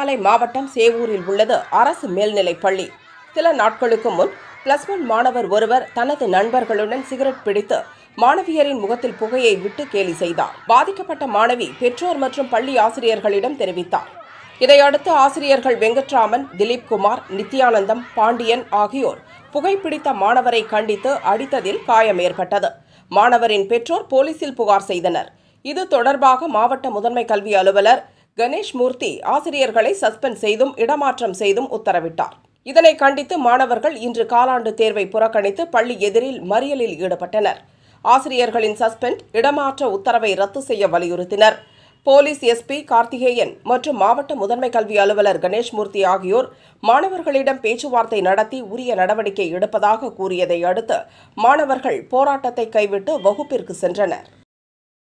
திருவண்ணாமலை மாவட்டம் சேவூரில் உள்ளது அரசு மேல்நிலைப் பள்ளி சில நாட்களுக்கு முன் பிளஸ் ஒன் மாணவர் ஒருவர் தனது நண்பர்களுடன் சிகரெட் பிடித்து மாணவியரின் முகத்தில் புகையை விட்டு கேலி செய்தார் பாதிக்கப்பட்ட மாணவி பெற்றோர் மற்றும் பள்ளி ஆசிரியர்களிடம் தெரிவித்தார் இதையடுத்து ஆசிரியர்கள் வெங்கட்ராமன் திலீப்குமார் நித்யானந்தம் பாண்டியன் ஆகியோர் புகைப்பிடித்த மாணவரை கண்டித்து அடித்ததில் காயம் ஏற்பட்டது மாணவரின் பெற்றோர் போலீசில் புகார் செய்தனர் இது தொடர்பாக மாவட்ட முதன்மை கல்வி அலுவலர் கணேஷ் மூர்த்தி ஆசிரியர்களை சஸ்பெண்ட் செய்தும் இடமாற்றம் செய்தும் உத்தரவிட்டார் இதனை கண்டித்து மாணவர்கள் இன்று காலாண்டு தேர்வை புறக்கணித்து பள்ளி எதிரில் மறியலில் ஈடுபட்டனர் ஆசிரியர்களின் சஸ்பெண்ட் இடமாற்ற உத்தரவை ரத்து செய்ய வலியுறுத்தினர் போலீஸ் எஸ்பி கார்த்திகேயன் மற்றும் மாவட்ட முதன்மை கல்வி அலுவலர் கணேஷ்மூர்த்தி ஆகியோர் மாணவர்களிடம் பேச்சுவார்த்தை நடத்தி உரிய நடவடிக்கை எடுப்பதாக கூறியதை அடுத்து மாணவர்கள் போராட்டத்தை கைவிட்டு வகுப்பிற்கு சென்றனர்